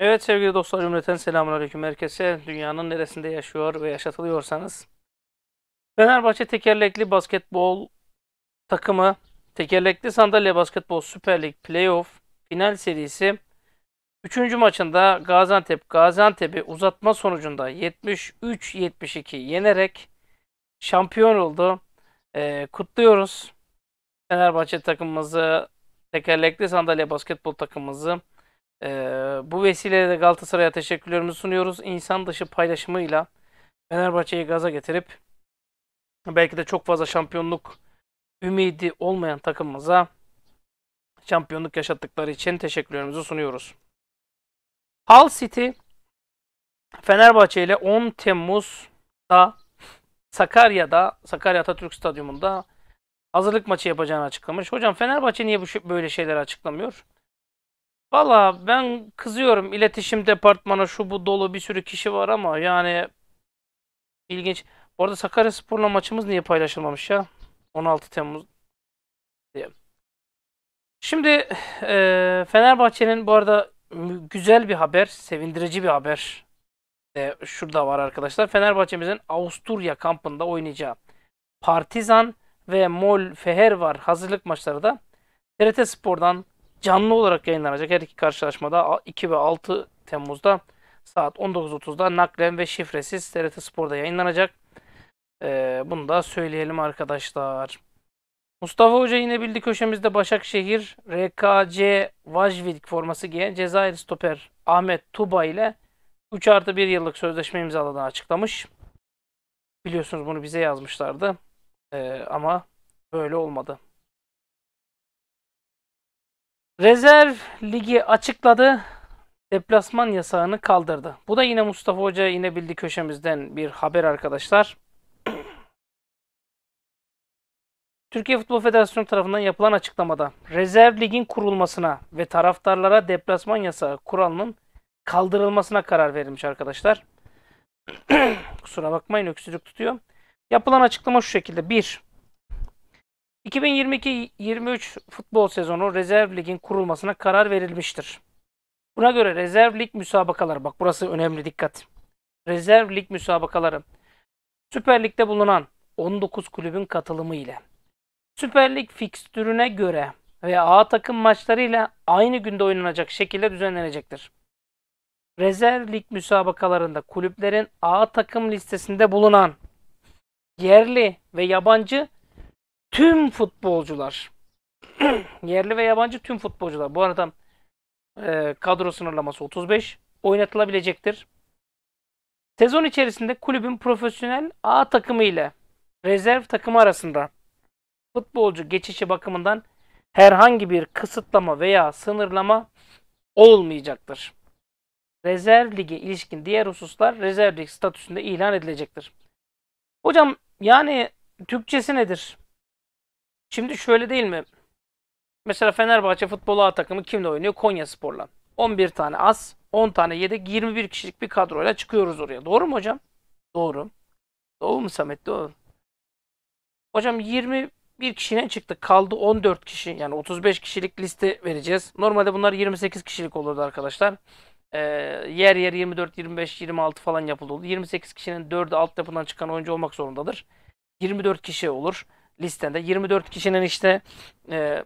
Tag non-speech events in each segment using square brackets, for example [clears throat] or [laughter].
Evet sevgili dostlar cümleten selamun aleyküm herkese. Dünyanın neresinde yaşıyor ve yaşatılıyorsanız. Fenerbahçe tekerlekli basketbol takımı tekerlekli sandalye basketbol Süper Lig playoff final serisi 3. maçında Gaziantep Gaziantep'i uzatma sonucunda 73-72 yenerek şampiyon oldu. Ee, kutluyoruz Fenerbahçe takımımızı, tekerlekli sandalye basketbol takımımızı. Ee, bu vesileyle de Galatasaray'a teşekkürlerimizi sunuyoruz. İnsan dışı paylaşımıyla Fenerbahçe'yi gaza getirip belki de çok fazla şampiyonluk ümidi olmayan takımımıza şampiyonluk yaşattıkları için teşekkürlerimizi sunuyoruz. Hull City Fenerbahçe ile 10 Temmuz'da Sakarya'da, Sakarya Atatürk Stadyumunda hazırlık maçı yapacağını açıklamış. Hocam Fenerbahçe niye bu böyle şeyler açıklamıyor? Valla ben kızıyorum iletişim departmanı şu bu dolu bir sürü kişi var ama yani ilginç. Bu arada Sakarya Spor'la maçımız niye paylaşılmamış ya? 16 Temmuz diye. Şimdi e, Fenerbahçe'nin bu arada güzel bir haber, sevindirici bir haber de şurada var arkadaşlar. Fenerbahçe'mizin Avusturya kampında oynayacağı Partizan ve Mol Feher var hazırlık maçları da TRT Spor'dan canlı olarak yayınlanacak her iki karşılaşmada 2 ve 6 Temmuz'da saat 19.30'da naklen ve şifresiz TRT Spor'da yayınlanacak. Ee, bunu da söyleyelim arkadaşlar. Mustafa Hoca yine bildi köşemizde Başakşehir RKC Vajvik forması giyen Cezayir stoper Ahmet Tuba ile 3 artı 1 yıllık sözleşme imzaladığını açıklamış. Biliyorsunuz bunu bize yazmışlardı ee, ama böyle olmadı. Rezerv ligi açıkladı. Deplasman yasağını kaldırdı. Bu da yine Mustafa Hoca yine bildi köşemizden bir haber arkadaşlar. [clears throat] Türkiye Futbol Federasyonu tarafından yapılan açıklamada rezerv ligin kurulmasına ve taraftarlara deplasman yasağı kuralının kaldırılmasına karar verilmiş arkadaşlar. [clears throat] Kusura bakmayın öksürük tutuyor. Yapılan açıklama şu şekilde. 1. 2022-23 futbol sezonu rezerv ligin kurulmasına karar verilmiştir. Buna göre rezerv lig müsabakaları, bak burası önemli dikkat. Rezerv lig müsabakaları Süper Lig'de bulunan 19 kulübün katılımı ile Süper Lig fikstürüne göre ve A takım maçları ile aynı günde oynanacak şekilde düzenlenecektir. Rezerv lig müsabakalarında kulüplerin A takım listesinde bulunan yerli ve yabancı tüm futbolcular [clears throat] yerli ve yabancı tüm futbolcular bu arada e, kadro sınırlaması 35 oynatılabilecektir. Sezon içerisinde kulübün profesyonel A takımı ile rezerv takımı arasında futbolcu geçişi bakımından herhangi bir kısıtlama veya sınırlama olmayacaktır. Rezerv ligi ilişkin diğer hususlar rezerv lig statüsünde ilan edilecektir. Hocam yani Türkçesi nedir? Şimdi şöyle değil mi? Mesela Fenerbahçe futbol A takımı kimle oynuyor? Konya Spor'la. 11 tane az, 10 tane yedek, 21 kişilik bir kadroyla çıkıyoruz oraya. Doğru mu hocam? Doğru. Doğru mu Samet? Doğru. Hocam 21 kişiden çıktı, Kaldı 14 kişi. Yani 35 kişilik liste vereceğiz. Normalde bunlar 28 kişilik olurdu arkadaşlar. Ee, yer yer 24, 25, 26 falan yapıldı. 28 kişinin 4'ü altyapıdan çıkan oyuncu olmak zorundadır. 24 kişi olur listende. 24 kişinin işte e,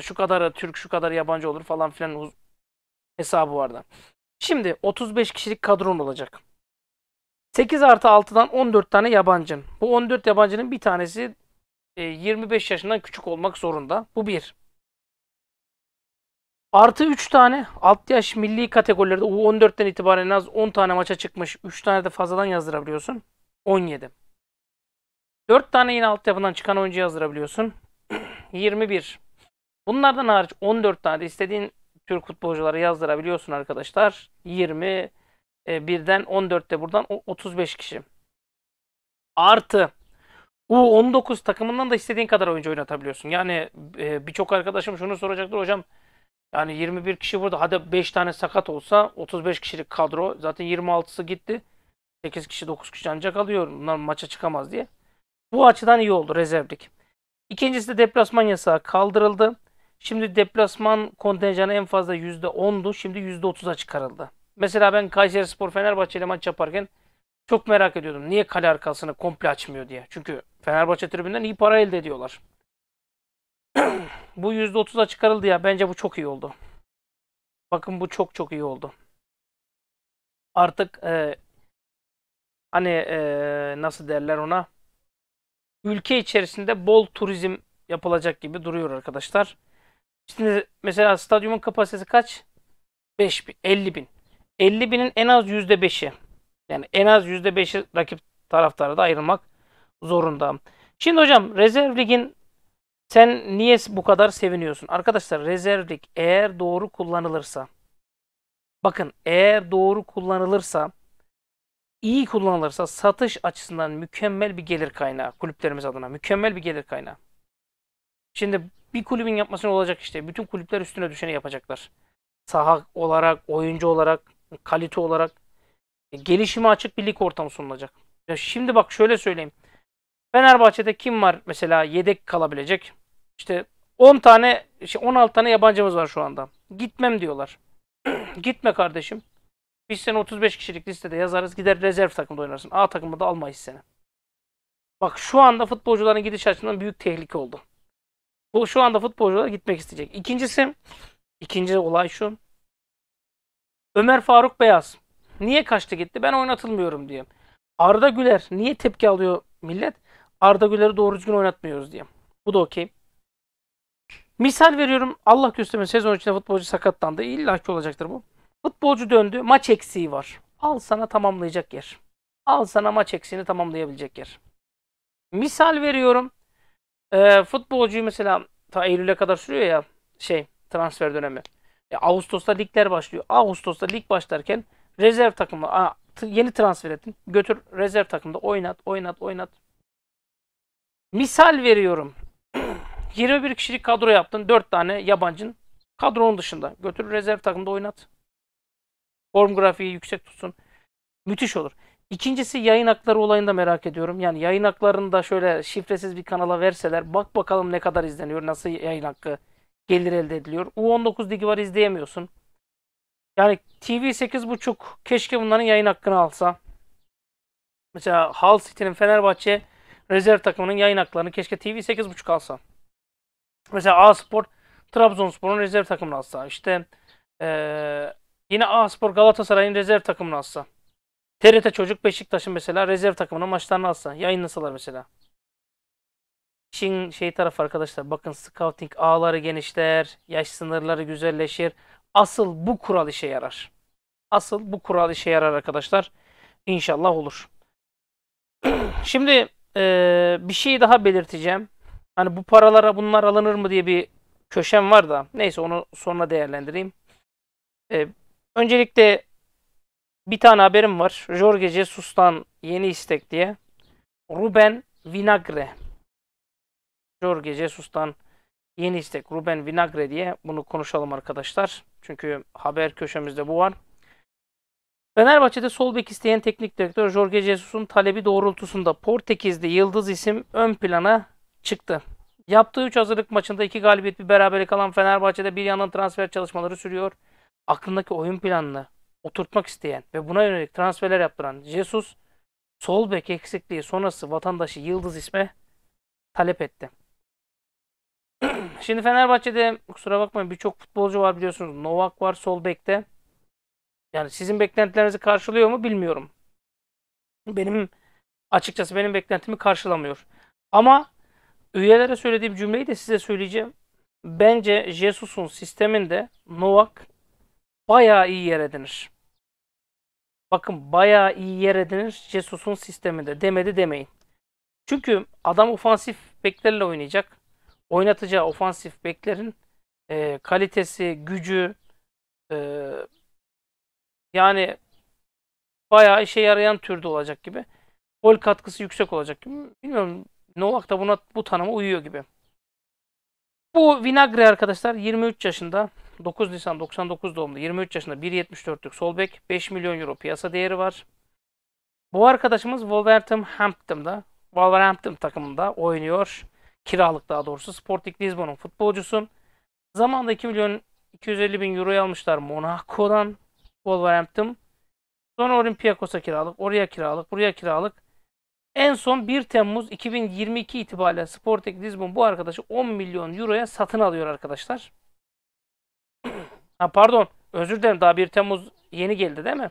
şu kadarı Türk, şu kadar yabancı olur falan filan hesabı vardı. Şimdi 35 kişilik kadron olacak. 8 artı 6'dan 14 tane yabancın. Bu 14 yabancının bir tanesi 25 e, yaşından küçük olmak zorunda. Bu bir. Artı 3 tane alt yaş milli kategorilerde U14'ten itibaren en az 10 tane maça çıkmış. 3 tane de fazladan yazdırabiliyorsun. 17. 4 tane yine altyapıdan çıkan oyuncu yazdırabiliyorsun. 21. [clears throat] Bunlardan hariç 14 tane de istediğin Türk futbolcuları yazdırabiliyorsun arkadaşlar. 20 e, birden 14'te buradan 35 kişi. Artı U19 takımından da istediğin kadar oyuncu oynatabiliyorsun. Yani e, birçok arkadaşım şunu soracaktır hocam. Yani 21 kişi burada. Hadi 5 tane sakat olsa 35 kişilik kadro. Zaten 26'sı gitti. 8 kişi 9 kişi ancak alıyor. Bunlar maça çıkamaz diye. Bu açıdan iyi oldu rezervlik. İkincisi de deplasman yasağı kaldırıldı. Şimdi deplasman kontenjanı en fazla %10'du. Şimdi %30'a çıkarıldı. Mesela ben Kayseri Spor Fenerbahçe ile maç yaparken çok merak ediyordum. Niye kale arkasını komple açmıyor diye. Çünkü Fenerbahçe tribünden iyi para elde ediyorlar. [clears throat] bu %30'a çıkarıldı ya. Bence bu çok iyi oldu. Bakın bu çok çok iyi oldu. Artık e, hani e, nasıl derler ona ülke içerisinde bol turizm yapılacak gibi duruyor arkadaşlar. Şimdi mesela stadyumun kapasitesi kaç? 5 bin, 50 bin. 50 binin en az %5'i yani en az %5'i rakip taraftarı da ayrılmak zorunda. Şimdi hocam rezerv ligin sen niye bu kadar seviniyorsun? Arkadaşlar rezerv lig eğer doğru kullanılırsa bakın eğer doğru kullanılırsa iyi kullanılırsa satış açısından mükemmel bir gelir kaynağı. Kulüplerimiz adına mükemmel bir gelir kaynağı. Şimdi bir kulübün yapmasını olacak işte. Bütün kulüpler üstüne düşeni yapacaklar. Saha olarak, oyuncu olarak, kalite olarak. E, gelişime açık bir lig ortamı sunulacak. Ya şimdi bak şöyle söyleyeyim. Fenerbahçe'de kim var mesela yedek kalabilecek? İşte 10 tane, işte 16 tane yabancımız var şu anda. Gitmem diyorlar. [clears throat] Gitme kardeşim. Biz seni 35 kişilik listede yazarız. Gider rezerv takımda oynarsın. A takımda da almayız seni. Bak şu anda futbolcuların gidiş açısından büyük tehlike oldu. Bu şu anda futbolcular gitmek isteyecek. İkincisi, ikinci olay şu. Ömer Faruk Beyaz. Niye kaçtı gitti? Ben oynatılmıyorum diye. Arda Güler. Niye tepki alıyor millet? Arda Güler'i doğru düzgün oynatmıyoruz diye. Bu da okey. Misal veriyorum Allah göstermesin sezon içinde futbolcu sakatlandı. İlla ki olacaktır bu. Futbolcu döndü. Maç eksiği var. Al sana tamamlayacak yer. Al sana maç eksiğini tamamlayabilecek yer. Misal veriyorum. E, futbolcuyu mesela ta Eylül'e kadar sürüyor ya şey transfer dönemi. E, Ağustos'ta ligler başlıyor. Ağustos'ta lig başlarken rezerv takımı aa, yeni transfer ettin. Götür rezerv takımda oynat, oynat, oynat. Misal veriyorum. 21 [clears throat] kişilik kadro yaptın. 4 tane yabancın kadronun dışında. Götür rezerv takımda oynat. Form grafiği yüksek tutsun. Müthiş olur. İkincisi yayın hakları olayını da merak ediyorum. Yani yayın haklarını da şöyle şifresiz bir kanala verseler bak bakalım ne kadar izleniyor, nasıl yayın hakkı gelir elde ediliyor. U19 ligi var izleyemiyorsun. Yani TV 8.5 keşke bunların yayın hakkını alsa. Mesela Hull City'nin Fenerbahçe rezerv takımının yayın haklarını keşke TV 8.5 alsa. Mesela A Spor Trabzonspor'un rezerv takımını alsa. İşte ee, Yine A spor Galatasaray'ın rezerv takımını alsa. TRT Çocuk Beşiktaş'ın mesela rezerv takımının maçlarını alsa. Yayınlasalar mesela. İşin şey taraf arkadaşlar bakın scouting ağları genişler, yaş sınırları güzelleşir. Asıl bu kural işe yarar. Asıl bu kural işe yarar arkadaşlar. İnşallah olur. [clears throat] Şimdi e, bir şey daha belirteceğim. Hani bu paralara bunlar alınır mı diye bir köşem var da. Neyse onu sonra değerlendireyim. E, Öncelikle bir tane haberim var. Jorge Jesus'tan yeni istek diye. Ruben Vinagre. Jorge Jesus'tan yeni istek Ruben Vinagre diye bunu konuşalım arkadaşlar. Çünkü haber köşemizde bu var. Fenerbahçe'de sol bek isteyen teknik direktör Jorge Jesus'un talebi doğrultusunda Portekizli yıldız isim ön plana çıktı. Yaptığı 3 hazırlık maçında 2 galibiyet bir beraberlik alan Fenerbahçe'de bir yandan transfer çalışmaları sürüyor aklındaki oyun planını oturtmak isteyen ve buna yönelik transferler yaptıran Jesus, sol bek eksikliği sonrası vatandaşı Yıldız isme talep etti. [clears throat] Şimdi Fenerbahçe'de kusura bakmayın birçok futbolcu var biliyorsunuz. Novak var sol bekte. Yani sizin beklentilerinizi karşılıyor mu bilmiyorum. Benim açıkçası benim beklentimi karşılamıyor. Ama üyelere söylediğim cümleyi de size söyleyeceğim. Bence Jesus'un sisteminde Novak bayağı iyi yer edinir. Bakın bayağı iyi yer edinir Jesus'un sisteminde. Demedi demeyin. Çünkü adam ofansif beklerle oynayacak. Oynatacağı ofansif beklerin e, kalitesi, gücü e, yani bayağı işe yarayan türde olacak gibi. Gol katkısı yüksek olacak gibi. Bilmiyorum Novak da buna bu tanıma uyuyor gibi. Bu Vinagre arkadaşlar 23 yaşında. 9 Nisan 99 doğumlu 23 yaşında 1.74'lük sol bek 5 milyon euro piyasa değeri var. Bu arkadaşımız Wolverhampton'da Wolverhampton takımında oynuyor. Kiralık daha doğrusu Sporting Lisbon'un futbolcusu. Zamanında 2 milyon 250 bin euroya almışlar Monaco'dan Wolverhampton. Sonra Olympiakos'a kiralık, oraya kiralık, buraya kiralık. En son 1 Temmuz 2022 itibariyle Sporting Lisbon bu arkadaşı 10 milyon euroya satın alıyor arkadaşlar. Ha pardon özür dilerim daha 1 Temmuz yeni geldi değil mi?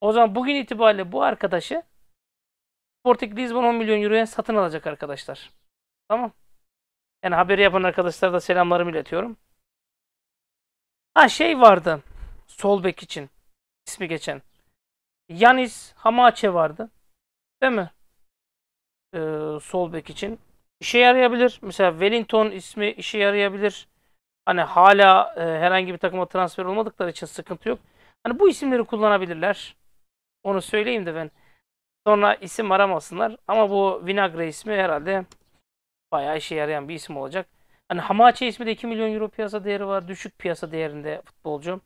O zaman bugün itibariyle bu arkadaşı Sporting Lisbon 10 milyon euroya satın alacak arkadaşlar. Tamam. Yani haberi yapan arkadaşlara da selamlarımı iletiyorum. Ha şey vardı. Sol bek için. ismi geçen. Yanis Hamache vardı. Değil mi? Ee, sol bek için. İşe yarayabilir. Mesela Wellington ismi işe yarayabilir. Hani hala e, herhangi bir takıma transfer olmadıkları için sıkıntı yok. Hani bu isimleri kullanabilirler. Onu söyleyeyim de ben. Sonra isim aramasınlar. Ama bu Vinagre ismi herhalde bayağı işe yarayan bir isim olacak. Hani Hamache ismi de 2 milyon euro piyasa değeri var. Düşük piyasa değerinde futbolcu.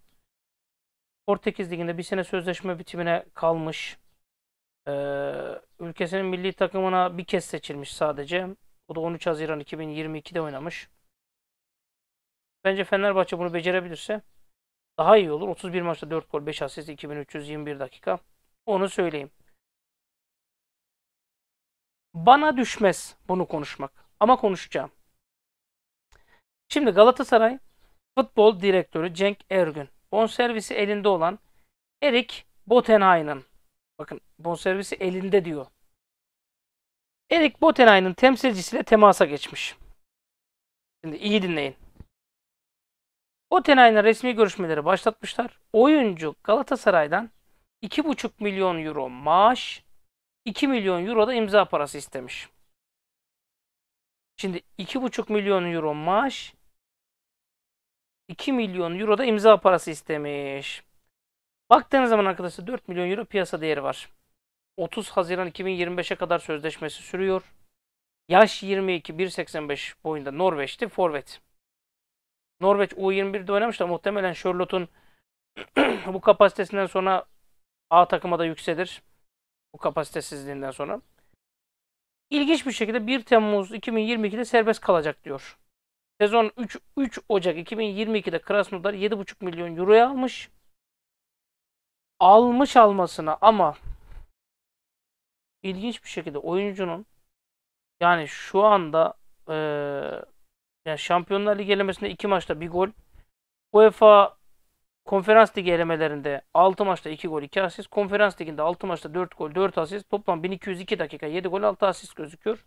Portekiz Ligi'nde bir sene sözleşme bitimine kalmış. Ee, ülkesinin milli takımına bir kez seçilmiş sadece. O da 13 Haziran 2022'de oynamış. Bence Fenerbahçe bunu becerebilirse daha iyi olur. 31 maçta 4 gol, 5 asist, 2321 dakika. Onu söyleyeyim. Bana düşmez bunu konuşmak. Ama konuşacağım. Şimdi Galatasaray futbol direktörü Cenk Ergün. Bonservisi elinde olan Erik Botenay'ın. Bakın bonservisi elinde diyor. Erik Botenay'ın temsilcisiyle temasa geçmiş. Şimdi iyi dinleyin. Otenay'la resmi görüşmeleri başlatmışlar. Oyuncu Galatasaray'dan 2,5 milyon euro maaş, 2 milyon euro da imza parası istemiş. Şimdi 2,5 milyon euro maaş, 2 milyon euro da imza parası istemiş. Baktığınız zaman arkadaşlar 4 milyon euro piyasa değeri var. 30 Haziran 2025'e kadar sözleşmesi sürüyor. Yaş 22, 1.85 boyunda Norveçli forvet. Norveç U21'de oynamış da Muhtemelen Charlotte'un [clears throat] bu kapasitesinden sonra A takıma da yükselir. Bu kapasitesizliğinden sonra. İlginç bir şekilde 1 Temmuz 2022'de serbest kalacak diyor. Sezon 3, 3 Ocak 2022'de Krasnodar 7,5 milyon euroya almış. Almış almasına ama ilginç bir şekilde oyuncunun yani şu anda ee, yani Şampiyonlar Ligi elemesinde 2 maçta 1 gol. UEFA Konferans Ligi elemelerinde 6 maçta 2 gol 2 asist. Konferans Ligi'nde 6 maçta 4 gol 4 asist. Toplam 1202 dakika 7 gol 6 asist gözüküyor.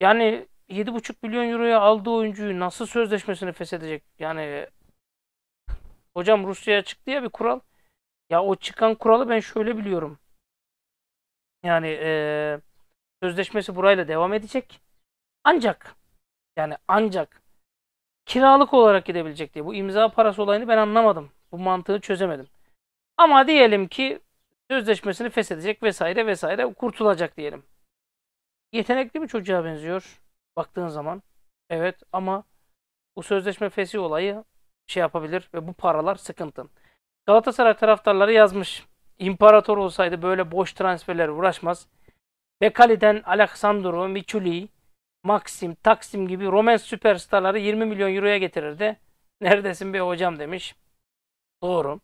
Yani 7,5 milyon euroya aldığı oyuncuyu nasıl sözleşmesini feshedecek? Yani hocam Rusya'ya çıktı ya bir kural. Ya o çıkan kuralı ben şöyle biliyorum. Yani e, sözleşmesi burayla devam edecek. Ancak yani ancak kiralık olarak gidebilecek diye. Bu imza parası olayını ben anlamadım. Bu mantığı çözemedim. Ama diyelim ki sözleşmesini feshedecek vesaire vesaire kurtulacak diyelim. Yetenekli mi çocuğa benziyor baktığın zaman. Evet ama bu sözleşme feshi olayı şey yapabilir ve bu paralar sıkıntı. Galatasaray taraftarları yazmış. İmparator olsaydı böyle boş transferlere uğraşmaz. Bekali'den Aleksandro Michuli'yi Maxim, Taksim gibi Roman süperstarları 20 milyon euroya getirirdi. Neredesin be hocam demiş. Doğru.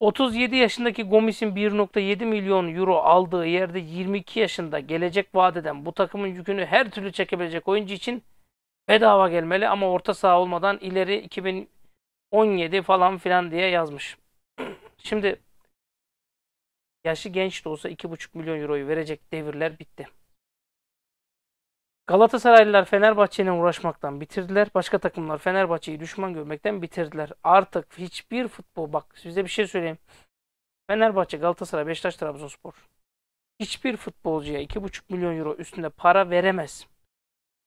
37 yaşındaki Gomis'in 1.7 milyon euro aldığı yerde 22 yaşında gelecek vadeden bu takımın yükünü her türlü çekebilecek oyuncu için bedava gelmeli ama orta saha olmadan ileri 2017 falan filan diye yazmış. [clears throat] Şimdi yaşı genç de olsa 2,5 milyon euroyu verecek devirler bitti. Galatasaraylılar Fenerbahçe'yle uğraşmaktan bitirdiler. Başka takımlar Fenerbahçe'yi düşman görmekten bitirdiler. Artık hiçbir futbol bak size bir şey söyleyeyim. Fenerbahçe, Galatasaray, Beşiktaş, Trabzonspor. Hiçbir futbolcuya 2,5 milyon euro üstünde para veremez.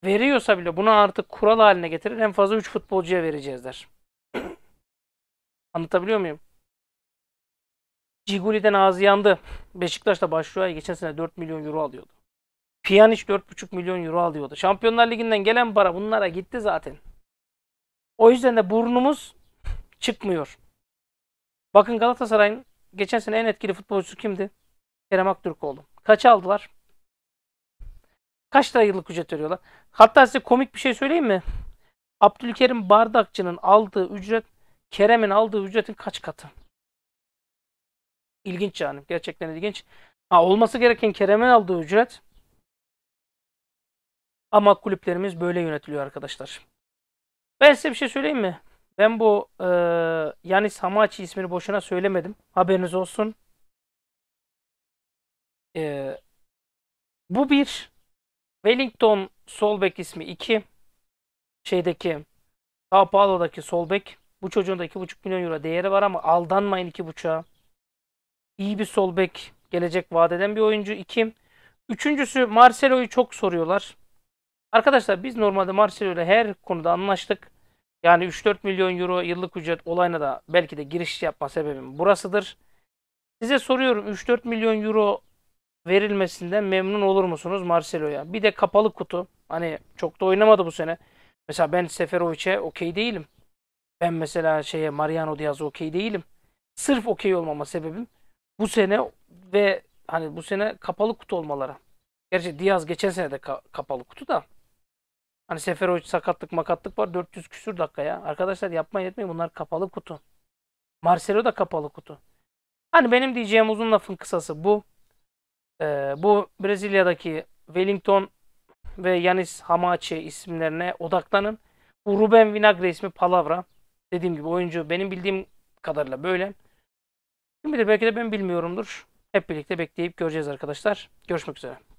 Veriyorsa bile bunu artık kural haline getirir. En fazla 3 futbolcuya vereceğiz der. [clears throat] Anlatabiliyor muyum? Ciguli'den ağzı yandı. Beşiktaş'ta başlıyor. Geçen sene 4 milyon euro alıyordu. Pjanic 4,5 milyon euro alıyordu. Şampiyonlar Ligi'nden gelen para bunlara gitti zaten. O yüzden de burnumuz çıkmıyor. Bakın Galatasaray'ın geçen sene en etkili futbolcusu kimdi? Kerem Aktürk oldu. Kaç aldılar? Kaç lira yıllık ücret veriyorlar? Hatta size komik bir şey söyleyeyim mi? Abdülkerim Bardakçı'nın aldığı ücret Kerem'in aldığı ücretin kaç katı? İlginç yani. Gerçekten ilginç. Ha, olması gereken Kerem'in aldığı ücret ama kulüplerimiz böyle yönetiliyor arkadaşlar. Ben size bir şey söyleyeyim mi? Ben bu e, yani Samaçi ismini boşuna söylemedim. Haberiniz olsun. E, bu bir. Wellington Solbek ismi 2. Şeydeki Sao Paulo'daki Solbek. Bu çocuğun da 2,5 milyon euro değeri var ama aldanmayın 2,5'a. İyi bir Solbek gelecek vadeden bir oyuncu. 2. Üçüncüsü Marcelo'yu çok soruyorlar. Arkadaşlar biz normalde Marcelo ile her konuda anlaştık. Yani 3-4 milyon euro yıllık ücret olayına da belki de giriş yapma sebebim burasıdır. Size soruyorum 3-4 milyon euro verilmesinden memnun olur musunuz Marcelo'ya? Bir de kapalı kutu. Hani çok da oynamadı bu sene. Mesela ben Seferovic'e okey değilim. Ben mesela şeye Mariano Diaz'a okey değilim. Sırf okey olmama sebebim bu sene ve hani bu sene kapalı kutu olmaları. Gerçi Diaz geçen sene de ka kapalı kutu da. Hani Seferovic sakatlık makatlık var. 400 küsür dakika ya. Arkadaşlar yapmayın etmeyin. Bunlar kapalı kutu. Marcelo da kapalı kutu. Hani benim diyeceğim uzun lafın kısası bu. Ee, bu Brezilya'daki Wellington ve Yanis Hamachi isimlerine odaklanın. Bu Ruben Vinagre ismi palavra. Dediğim gibi oyuncu benim bildiğim kadarıyla böyle. Kim bilir belki de ben bilmiyorumdur. Hep birlikte bekleyip göreceğiz arkadaşlar. Görüşmek üzere.